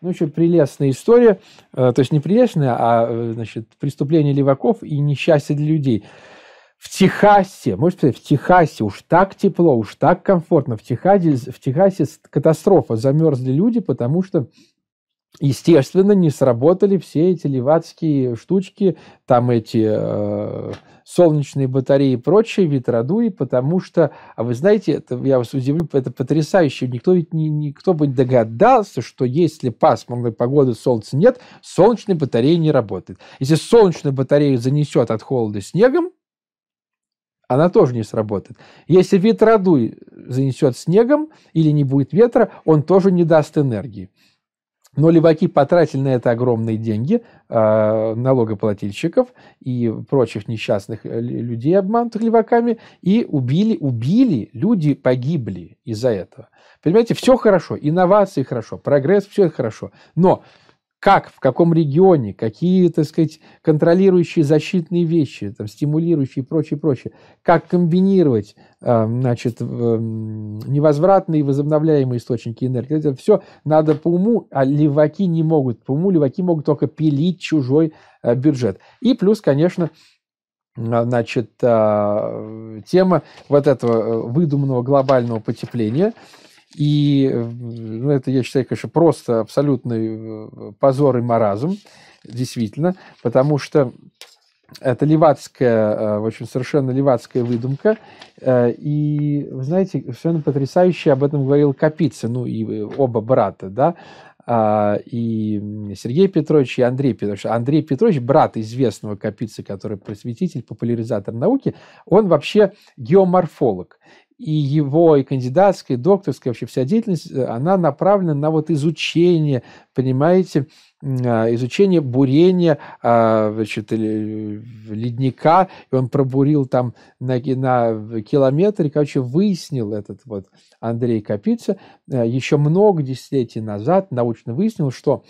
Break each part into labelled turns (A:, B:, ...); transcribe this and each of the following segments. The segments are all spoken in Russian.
A: Ну, еще прелестная история, э, то есть не прелестная, а э, значит, преступление леваков и несчастье для людей. В Техасе, можете сказать, в Техасе уж так тепло, уж так комфортно. В Техасе, в Техасе катастрофа, замерзли люди, потому что естественно, не сработали все эти левацкие штучки, там эти э, солнечные батареи и прочие, ветродуи, потому что, а вы знаете, это, я вас удивлю, это потрясающе, никто ведь не, никто бы не догадался, что если пасмурной погоды солнца нет, солнечные батареи не работают. Если солнечная батарея занесет от холода снегом, она тоже не сработает. Если ветродуй занесет снегом или не будет ветра, он тоже не даст энергии. Но леваки потратили на это огромные деньги а, налогоплательщиков и прочих несчастных э, людей, обманутых леваками, и убили, убили, люди погибли из-за этого. Понимаете, все хорошо, инновации хорошо, прогресс, все это хорошо. Но как, в каком регионе, какие, так сказать, контролирующие защитные вещи, там, стимулирующие и прочее, прочее, как комбинировать, а, значит, эм, невозвратные и возобновляемые источники энергии. Это все надо по уму, а леваки не могут. По уму леваки могут только пилить чужой э, бюджет. И плюс, конечно, а, значит, а, тема вот этого э, выдуманного глобального потепления – и э, ну, это, я считаю, конечно, просто абсолютный э, позор и маразм, действительно, потому что это левацкая, э, в общем, совершенно левацкая выдумка. И, вы знаете, совершенно потрясающе об этом говорил Капицын, ну и оба брата, да, а, и Сергей Петрович, и Андрей Петрович. Андрей Петрович, брат известного Капицы, который просветитель, популяризатор науки, он вообще геоморфолог и его и кандидатская, и докторская вообще вся деятельность, э, она направлена на вот изучение, понимаете, а, изучение бурения а, значит, ледника, и он пробурил там на, на километр, и, короче, выяснил этот вот Андрей Капица э, еще много десятилетий назад научно выяснил, что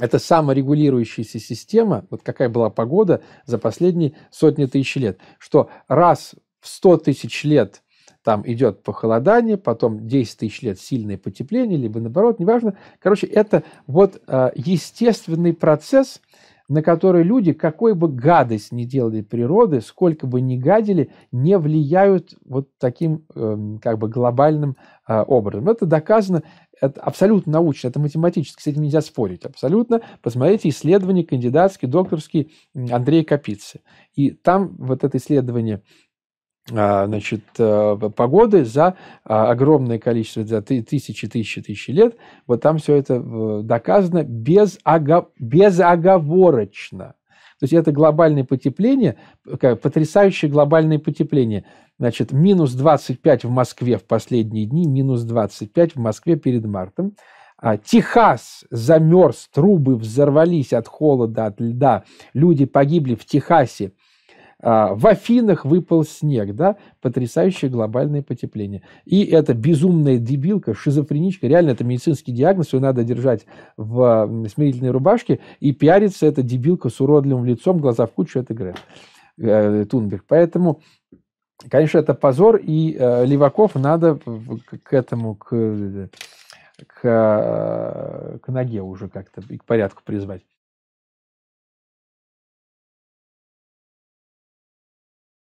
A: это саморегулирующаяся система, вот какая была погода за последние сотни тысяч лет, что раз в сто тысяч лет – там идет похолодание, потом 10 тысяч лет сильное потепление, либо наоборот, неважно. Короче, это вот а, естественный процесс, на который люди, какой бы гадость ни делали природы, сколько бы ни гадили, не влияют вот таким эм, как бы глобальным а, образом. Это доказано это абсолютно научно, это математически, с этим нельзя спорить абсолютно. Посмотрите исследование кандидатские, докторские Андрея Капицы. И там вот это исследование а, значит, э, погоды за а, огромное количество, за тысячи, тысячи, тысячи лет. Вот там все это э, доказано безого... безоговорочно. То есть это глобальное потепление, потрясающее глобальное потепление. Значит, минус 25 в Москве в последние дни, минус 25 в Москве перед мартом. А, Техас замерз, трубы взорвались от холода, от льда. Люди погибли в Техасе – а, в Афинах выпал снег, да, потрясающее глобальное потепление. И эта безумная дебилка, шизофреничка, реально это медицинский диагноз, ее надо держать в смирительной рубашке, и пиарится эта дебилка с уродливым лицом, глаза в кучу, это Грет э, Тунберг. Поэтому Конечно, это позор, и э, Леваков надо к этому, к, э, к, э, к ноге уже как-то, к порядку призвать.